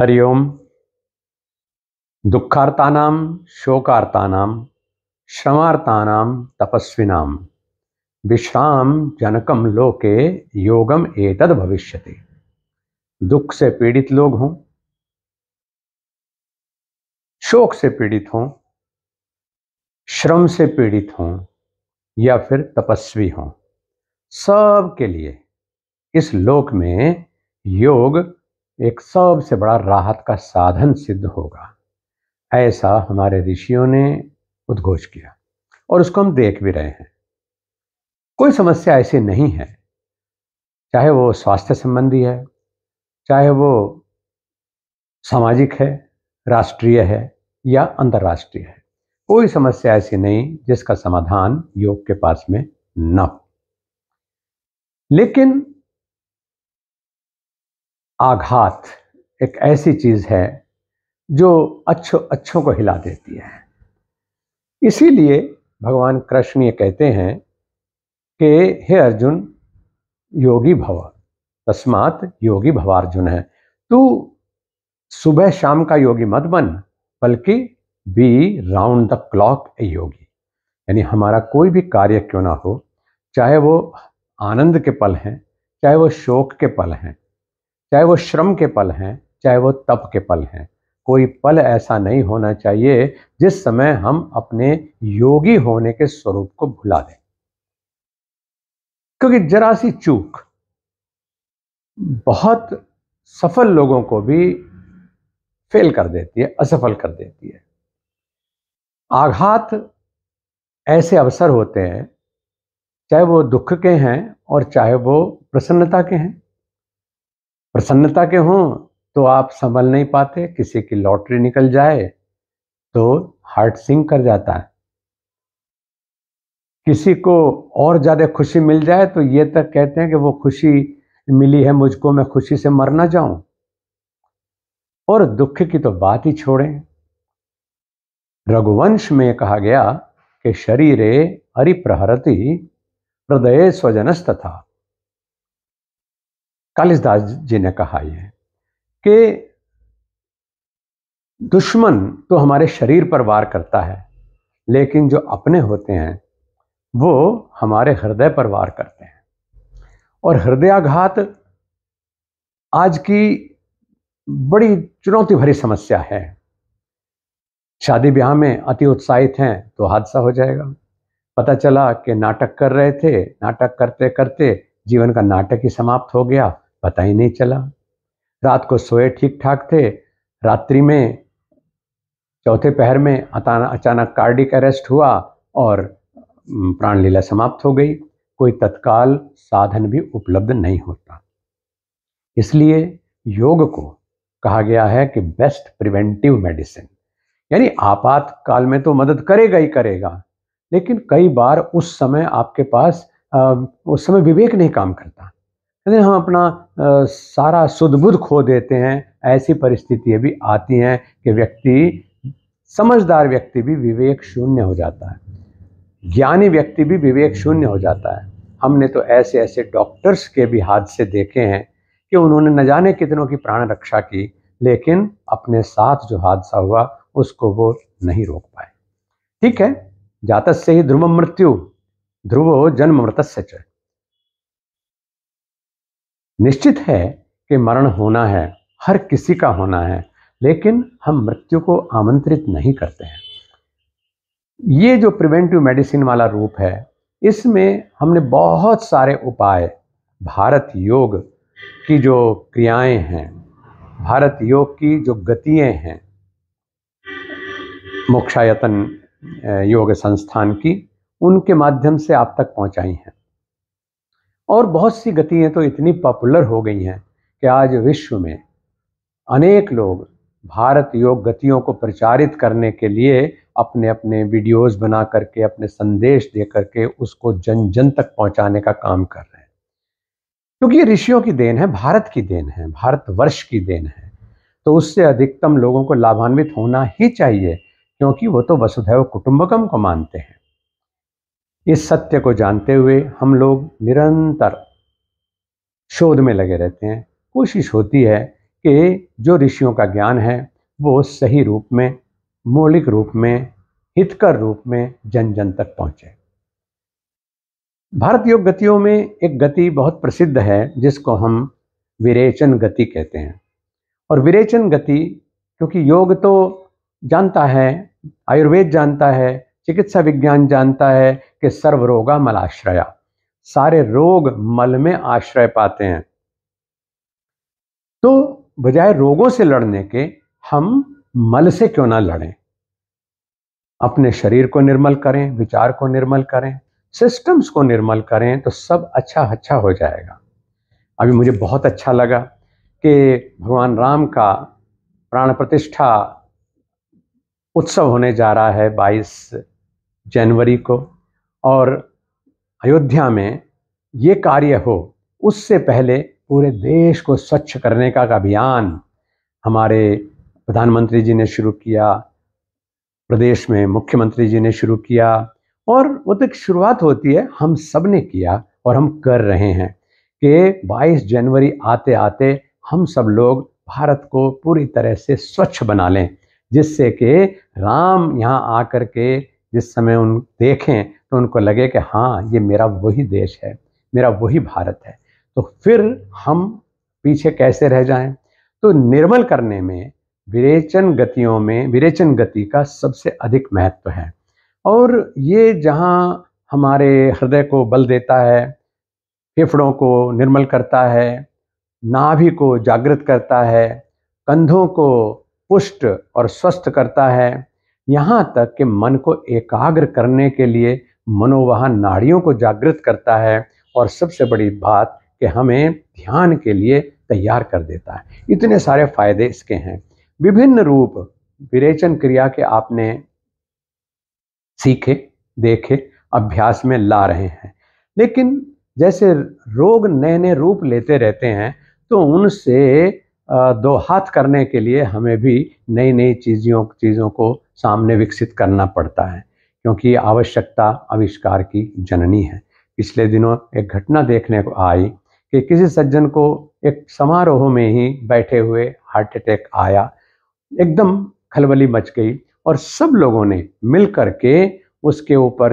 हरिओम दुखार्ता शोकार्तानाम श्रमार्ता तपस्विनाम विश्राम जनकम लोके योगम एतद भविष्यति दुख से पीड़ित लोग हों शोक से पीड़ित हों श्रम से पीड़ित हों या फिर तपस्वी हों सब के लिए इस लोक में योग एक सबसे बड़ा राहत का साधन सिद्ध होगा ऐसा हमारे ऋषियों ने उद्घोष किया और उसको हम देख भी रहे हैं कोई समस्या ऐसी नहीं है चाहे वो स्वास्थ्य संबंधी है चाहे वो सामाजिक है राष्ट्रीय है या अंतर्राष्ट्रीय है कोई समस्या ऐसी नहीं जिसका समाधान योग के पास में न हो लेकिन आघात एक ऐसी चीज़ है जो अच्छो अच्छों को हिला देती है इसीलिए भगवान कृष्ण ये कहते हैं कि हे अर्जुन योगी भव तस्मात योगी भवार्जुन है तू सुबह शाम का योगी मत बन बल्कि be round the clock a yogi यानी हमारा कोई भी कार्य क्यों ना हो चाहे वो आनंद के पल हैं चाहे वो शोक के पल हैं चाहे वो श्रम के पल हैं चाहे वो तप के पल हैं कोई पल ऐसा नहीं होना चाहिए जिस समय हम अपने योगी होने के स्वरूप को भुला दें क्योंकि जरा सी चूक बहुत सफल लोगों को भी फेल कर देती है असफल कर देती है आघात ऐसे अवसर होते हैं चाहे वो दुख के हैं और चाहे वो प्रसन्नता के हैं प्रसन्नता के हों तो आप संभल नहीं पाते किसी की लॉटरी निकल जाए तो हार्ट सिंक कर जाता है किसी को और ज़्यादा खुशी मिल जाए तो ये तक कहते हैं कि वो खुशी मिली है मुझको मैं खुशी से मर ना जाऊं और दुख की तो बात ही छोड़ें रघुवंश में कहा गया कि शरीरे प्रहरति हृदय स्वजनस्त था कालिदास जी ने कहा यह कि दुश्मन तो हमारे शरीर पर वार करता है लेकिन जो अपने होते हैं वो हमारे हृदय पर वार करते हैं और हृदयाघात आज की बड़ी चुनौती भरी समस्या है शादी ब्याह में अति उत्साहित हैं तो हादसा हो जाएगा पता चला कि नाटक कर रहे थे नाटक करते करते जीवन का नाटक ही समाप्त हो गया पता ही नहीं चला रात को सोए ठीक ठाक थे रात्रि में चौथे पहर में अचानक कार्डिक अरेस्ट हुआ और प्राण लीला समाप्त हो गई कोई तत्काल साधन भी उपलब्ध नहीं होता इसलिए योग को कहा गया है कि बेस्ट प्रिवेंटिव मेडिसिन यानी आपातकाल में तो मदद करेगा ही करेगा लेकिन कई बार उस समय आपके पास उस समय विवेक नहीं काम करता यदि हम अपना आ, सारा सुदबुद खो देते हैं ऐसी परिस्थितियाँ भी आती हैं कि व्यक्ति समझदार व्यक्ति भी विवेक शून्य हो जाता है ज्ञानी व्यक्ति भी विवेक शून्य हो जाता है हमने तो ऐसे ऐसे डॉक्टर्स के भी हादसे देखे हैं कि उन्होंने न जाने कितनों की प्राण रक्षा की लेकिन अपने साथ जो हादसा हुआ उसको वो नहीं रोक पाए ठीक है से ही ध्रुव मृत्यु ध्रुव जन्म मृत्य निश्चित है कि मरण होना है हर किसी का होना है लेकिन हम मृत्यु को आमंत्रित नहीं करते हैं ये जो प्रिवेंटिव मेडिसिन वाला रूप है इसमें हमने बहुत सारे उपाय भारत योग की जो क्रियाएं हैं भारत योग की जो गतियां हैं मोक्षायतन योग संस्थान की उनके माध्यम से आप तक पहुंचाई हैं और बहुत सी गतियाँ तो इतनी पॉपुलर हो गई हैं कि आज विश्व में अनेक लोग भारत योग गतियों को प्रचारित करने के लिए अपने अपने वीडियोस बना करके अपने संदेश दे करके उसको जन जन तक पहुंचाने का काम कर रहे हैं क्योंकि ये ऋषियों की देन है भारत की देन है भारतवर्ष की देन है तो उससे अधिकतम लोगों को लाभान्वित होना ही चाहिए क्योंकि वो तो वसुधैव कुटुंबकम को मानते हैं इस सत्य को जानते हुए हम लोग निरंतर शोध में लगे रहते हैं कोशिश होती है कि जो ऋषियों का ज्ञान है वो सही रूप में मौलिक रूप में हितकर रूप में जन जन तक पहुँचे भारत योग गतियों में एक गति बहुत प्रसिद्ध है जिसको हम विरेचन गति कहते हैं और विरेचन गति क्योंकि योग तो जानता है आयुर्वेद जानता है चिकित्सा विज्ञान जानता है कि सर्व मल मलाश्रया सारे रोग मल में आश्रय पाते हैं तो बजाय रोगों से लड़ने के हम मल से क्यों ना लड़ें अपने शरीर को निर्मल करें विचार को निर्मल करें सिस्टम्स को निर्मल करें तो सब अच्छा अच्छा हो जाएगा अभी मुझे बहुत अच्छा लगा कि भगवान राम का प्राण प्रतिष्ठा उत्सव होने जा रहा है जनवरी को और अयोध्या में ये कार्य हो उससे पहले पूरे देश को स्वच्छ करने का अभियान हमारे प्रधानमंत्री जी ने शुरू किया प्रदेश में मुख्यमंत्री जी ने शुरू किया और वो तक तो शुरुआत होती है हम सब ने किया और हम कर रहे हैं कि 22 जनवरी आते आते हम सब लोग भारत को पूरी तरह से स्वच्छ बना लें जिससे कि राम यहाँ आकर के जिस समय उन देखें तो उनको लगे कि हाँ ये मेरा वही देश है मेरा वही भारत है तो फिर हम पीछे कैसे रह जाएं तो निर्मल करने में विरेचन गतियों में विरेचन गति का सबसे अधिक महत्व है और ये जहाँ हमारे हृदय को बल देता है फेफड़ों को निर्मल करता है नाभि को जागृत करता है कंधों को पुष्ट और स्वस्थ करता है यहाँ तक कि मन को एकाग्र करने के लिए मनोवाहन नाड़ियों को जागृत करता है और सबसे बड़ी बात कि हमें ध्यान के लिए तैयार कर देता है इतने सारे फायदे इसके हैं विभिन्न रूप विरेचन क्रिया के आपने सीखे देखे अभ्यास में ला रहे हैं लेकिन जैसे रोग नए नए रूप लेते रहते हैं तो उनसे दो हाथ करने के लिए हमें भी नई नई चीज़ों चीज़ों को सामने विकसित करना पड़ता है क्योंकि आवश्यकता आविष्कार की जननी है पिछले दिनों एक घटना देखने को आई कि किसी सज्जन को एक समारोह में ही बैठे हुए हार्ट अटैक आया एकदम खलबली मच गई और सब लोगों ने मिल के उसके ऊपर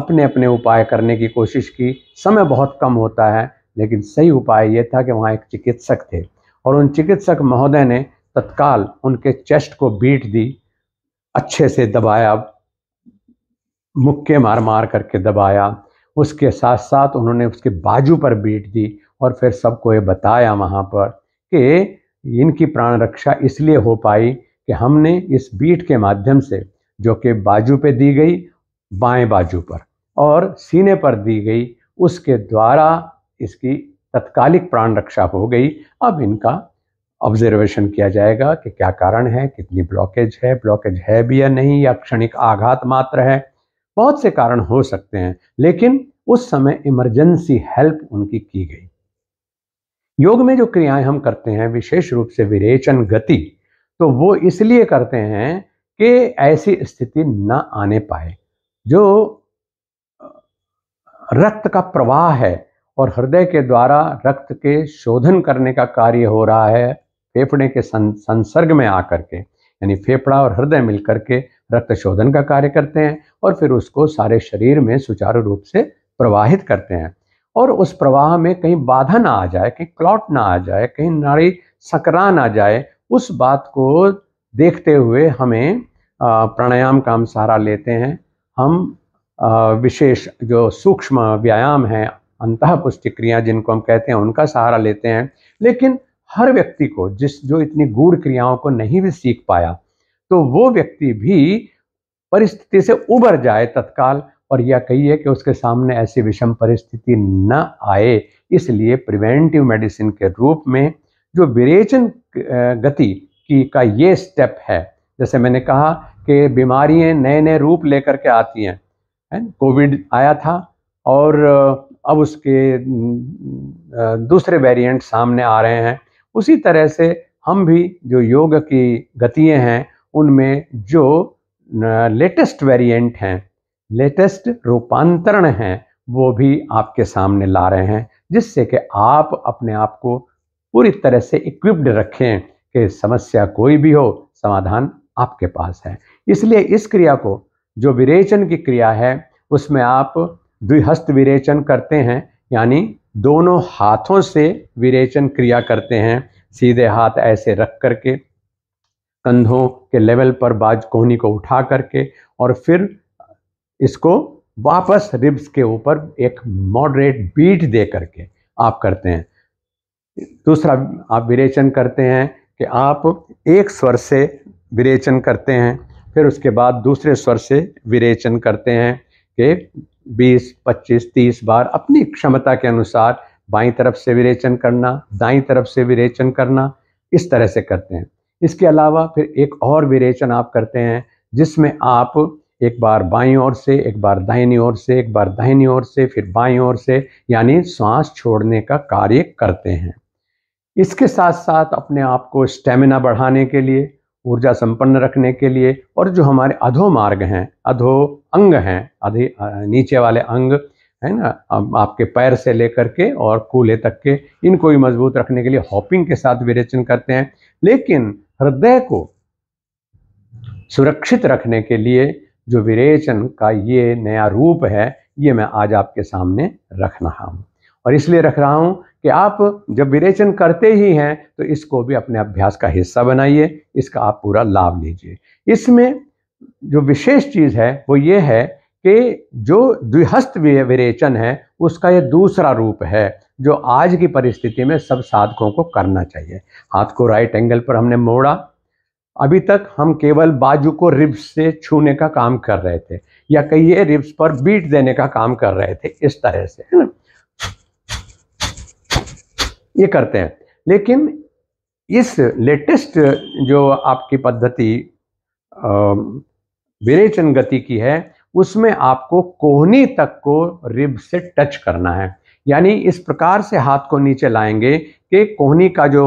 अपने अपने उपाय करने की कोशिश की समय बहुत कम होता है लेकिन सही उपाय ये था कि वहाँ एक चिकित्सक थे और उन चिकित्सक महोदय ने तत्काल उनके चेस्ट को बीट दी अच्छे से दबाया मुक्के मार मार करके दबाया उसके साथ साथ उन्होंने उसके बाजू पर बीट दी और फिर सबको ये बताया वहाँ पर कि इनकी प्राण रक्षा इसलिए हो पाई कि हमने इस बीट के माध्यम से जो कि बाजू पे दी गई बाएं बाजू पर और सीने पर दी गई उसके द्वारा इसकी तत्कालिक प्राण रक्षा हो गई अब इनका ऑब्जर्वेशन किया जाएगा कि क्या कारण है कितनी ब्लॉकेज है ब्लॉकेज है भी या नहीं या क्षणिक आघात मात्र है बहुत से कारण हो सकते हैं लेकिन उस समय इमरजेंसी हेल्प उनकी की गई योग में जो क्रियाएं हम करते हैं विशेष रूप से विरेचन गति तो वो इसलिए करते हैं कि ऐसी स्थिति ना आने पाए जो रक्त का प्रवाह है और हृदय के द्वारा रक्त के शोधन करने का कार्य हो रहा है फेफड़े के सं, संसर्ग में आकर के यानी फेफड़ा और हृदय मिलकर के रक्त शोधन का कार्य करते हैं और फिर उसको सारे शरीर में सुचारू रूप से प्रवाहित करते हैं और उस प्रवाह में कहीं बाधा ना आ जाए कहीं क्लॉट ना आ जाए कहीं नाड़ी सकरा ना जाए उस बात को देखते हुए हमें प्राणायाम का हम सहारा लेते हैं हम विशेष जो सूक्ष्म व्यायाम हैं अंत पुष्टिक्रिया जिनको हम कहते हैं उनका सहारा लेते हैं लेकिन हर व्यक्ति को जिस जो इतनी गूढ़ क्रियाओं को नहीं भी सीख पाया तो वो व्यक्ति भी परिस्थिति से उबर जाए तत्काल और यह है कि उसके सामने ऐसी विषम परिस्थिति न आए इसलिए प्रिवेंटिव मेडिसिन के रूप में जो विरेचन गति की का ये स्टेप है जैसे मैंने कहा कि बीमारियां नए नए रूप लेकर के आती हैं कोविड आया था और अब उसके दूसरे वेरिएंट सामने आ रहे हैं उसी तरह से हम भी जो योग की गतियाँ हैं उनमें जो लेटेस्ट वेरिएंट हैं लेटेस्ट रूपांतरण हैं वो भी आपके सामने ला रहे हैं जिससे कि आप अपने आप को पूरी तरह से इक्विप्ड रखें कि समस्या कोई भी हो समाधान आपके पास है इसलिए इस क्रिया को जो विरेचन की क्रिया है उसमें आप द्विहस्त विरेचन करते हैं यानी दोनों हाथों से विरेचन क्रिया करते हैं सीधे हाथ ऐसे रख करके कंधों के लेवल पर बाज कोहनी को उठा करके और फिर इसको वापस रिब्स के ऊपर एक मॉडरेट बीट दे करके आप करते हैं दूसरा आप विरेचन करते हैं कि आप एक स्वर से विरेचन करते हैं फिर उसके बाद दूसरे स्वर से विरेचन करते हैं कि बीस पच्चीस तीस बार अपनी क्षमता के अनुसार बाई तरफ से विरेचन करना दाई तरफ से विरेचन करना इस तरह से करते हैं इसके अलावा फिर एक और विरेचन आप करते हैं जिसमें आप एक बार बाईं ओर से एक बार दाहिनी ओर से एक बार दाहिनी ओर से फिर बाईं ओर से यानी सांस छोड़ने का कार्य करते हैं इसके साथ साथ अपने आप को स्टेमिना बढ़ाने के लिए ऊर्जा संपन्न रखने के लिए और जो हमारे अधो मार्ग हैं अधो अंग हैं अधे नीचे वाले अंग है ना आपके पैर से लेकर के और कूले तक के इनको भी मजबूत रखने के लिए हॉपिंग के साथ विरेचन करते हैं लेकिन हृदय को सुरक्षित रखने के लिए जो विरेचन का ये नया रूप है ये मैं आज आपके सामने रख रहा हूँ और इसलिए रख रहा हूँ कि आप जब विरेचन करते ही हैं तो इसको भी अपने अभ्यास का हिस्सा बनाइए इसका आप पूरा लाभ लीजिए इसमें जो विशेष चीज़ है वो ये है कि जो द्विहस्त विरेचन है उसका ये दूसरा रूप है जो आज की परिस्थिति में सब साधकों को करना चाहिए हाथ को राइट एंगल पर हमने मोड़ा अभी तक हम केवल बाजू को रिब्स से छूने का काम कर रहे थे या कहिए रिब्स पर बीट देने का काम कर रहे थे इस तरह से है ना ये करते हैं लेकिन इस लेटेस्ट जो आपकी पद्धति विरेचन गति की है उसमें आपको कोहनी तक को रिब से टच करना है यानी इस प्रकार से हाथ को नीचे लाएंगे कि कोहनी का जो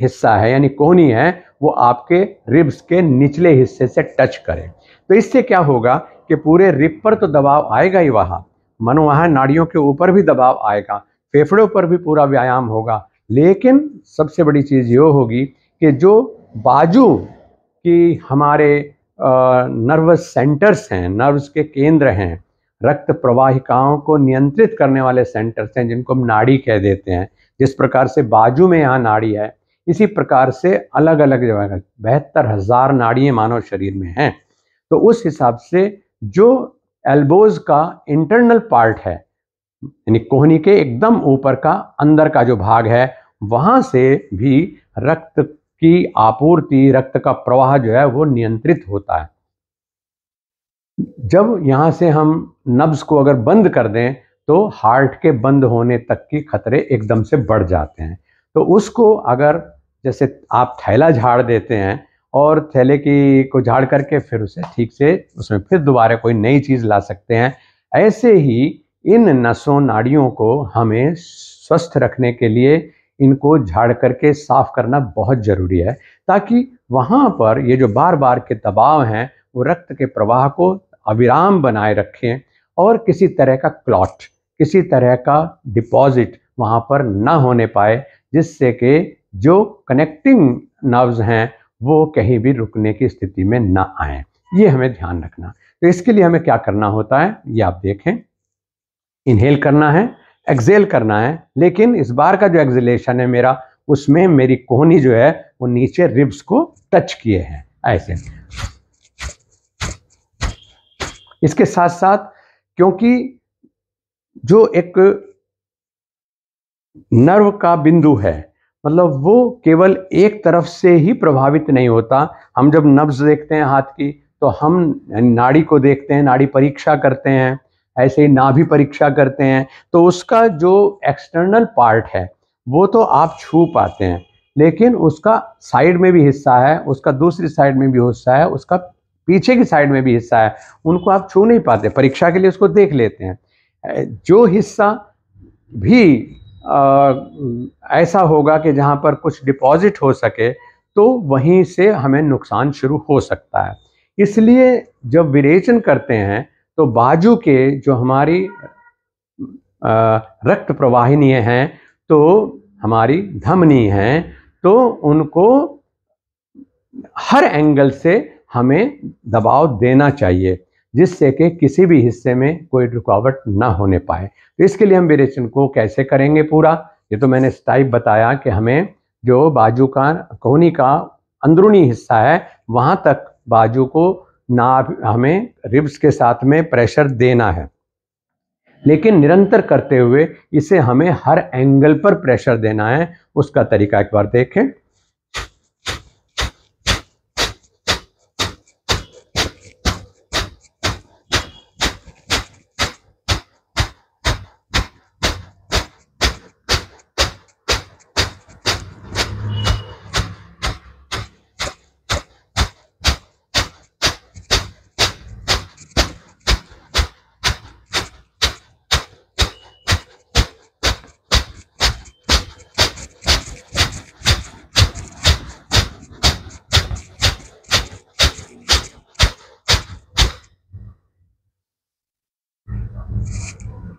हिस्सा है यानी कोहनी है वो आपके रिब्स के निचले हिस्से से टच करे तो इससे क्या होगा कि पूरे रिब पर तो दबाव आएगा ही वहाँ मनो नाड़ियों के ऊपर भी दबाव आएगा फेफड़ों पर भी पूरा व्यायाम होगा लेकिन सबसे बड़ी चीज़ ये होगी कि जो बाजू की हमारे नर्वस सेंटर्स हैं नर्व्स के केंद्र हैं रक्त प्रवाहिकाओं को नियंत्रित करने वाले सेंटर्स हैं जिनको हम नाड़ी कह देते हैं जिस प्रकार से बाजू में यहाँ नाड़ी है इसी प्रकार से अलग अलग जगह बहत्तर हज़ार नाड़ियाँ मानव शरीर में हैं तो उस हिसाब से जो एल्बोज का इंटरनल पार्ट है यानी कोहनी के एकदम ऊपर का अंदर का जो भाग है वहां से भी रक्त की आपूर्ति रक्त का प्रवाह जो है वो नियंत्रित होता है जब यहां से हम नब्स को अगर बंद कर दें तो हार्ट के बंद होने तक की खतरे एकदम से बढ़ जाते हैं तो उसको अगर जैसे आप थैला झाड़ देते हैं और थैले की को झाड़ करके फिर उसे ठीक से उसमें फिर दोबारा कोई नई चीज़ ला सकते हैं ऐसे ही इन नसों नाड़ियों को हमें स्वस्थ रखने के लिए इनको झाड़ करके साफ करना बहुत ज़रूरी है ताकि वहाँ पर ये जो बार बार के दबाव हैं वो रक्त के प्रवाह को अविराम बनाए रखें और किसी तरह का क्लॉट किसी तरह का डिपॉजिट वहाँ पर ना होने पाए जिससे कि जो कनेक्टिंग नर्व्स हैं वो कहीं भी रुकने की स्थिति में ना आए ये हमें ध्यान रखना तो इसके लिए हमें क्या करना होता है ये आप देखें इनहेल करना है एक्सेल करना है लेकिन इस बार का जो एक्सेलेशन है मेरा उसमें मेरी कोहनी जो है वो नीचे रिब्स को टच किए हैं ऐसे इसके साथ साथ क्योंकि जो एक नर्व का बिंदु है मतलब वो केवल एक तरफ से ही प्रभावित नहीं होता हम जब नब्ज देखते हैं हाथ की तो हम नाड़ी को देखते हैं नाड़ी परीक्षा करते हैं ऐसे ना भी परीक्षा करते हैं तो उसका जो एक्सटर्नल पार्ट है वो तो आप छू पाते हैं लेकिन उसका साइड में भी हिस्सा है उसका दूसरी साइड में भी हिस्सा है उसका पीछे की साइड में भी हिस्सा है उनको आप छू नहीं पाते परीक्षा के लिए उसको देख लेते हैं जो हिस्सा भी आ, ऐसा होगा कि जहाँ पर कुछ डिपॉजिट हो सके तो वहीं से हमें नुकसान शुरू हो सकता है इसलिए जब विरेचन करते हैं तो बाजू के जो हमारी रक्त प्रवाहिनी हैं तो हमारी धमनी हैं तो उनको हर एंगल से हमें दबाव देना चाहिए जिससे कि किसी भी हिस्से में कोई रुकावट ना होने पाए तो इसके लिए हम विरेचन को कैसे करेंगे पूरा ये तो मैंने टाइप बताया कि हमें जो बाजू का कोहनी का अंदरूनी हिस्सा है वहाँ तक बाजू को ना हमें रिब्स के साथ में प्रेशर देना है लेकिन निरंतर करते हुए इसे हमें हर एंगल पर प्रेशर देना है उसका तरीका एक बार देखें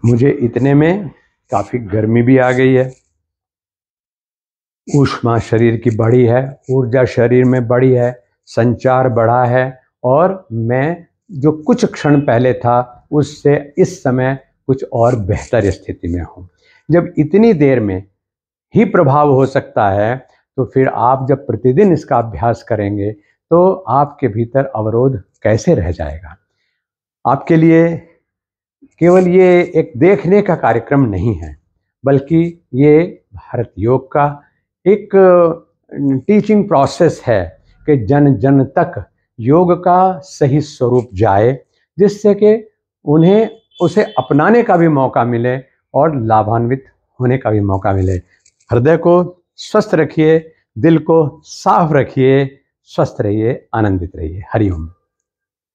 मुझे इतने में काफ़ी गर्मी भी आ गई है ऊष्मा शरीर की बढ़ी है ऊर्जा शरीर में बड़ी है संचार बढ़ा है और मैं जो कुछ क्षण पहले था उससे इस समय कुछ और बेहतर स्थिति में हूँ जब इतनी देर में ही प्रभाव हो सकता है तो फिर आप जब प्रतिदिन इसका अभ्यास करेंगे तो आपके भीतर अवरोध कैसे रह जाएगा आपके लिए केवल ये एक देखने का कार्यक्रम नहीं है बल्कि ये भारत योग का एक टीचिंग प्रोसेस है कि जन जन तक योग का सही स्वरूप जाए जिससे कि उन्हें उसे अपनाने का भी मौका मिले और लाभान्वित होने का भी मौका मिले हृदय को स्वस्थ रखिए दिल को साफ रखिए स्वस्थ रहिए आनंदित रहिए हरिओम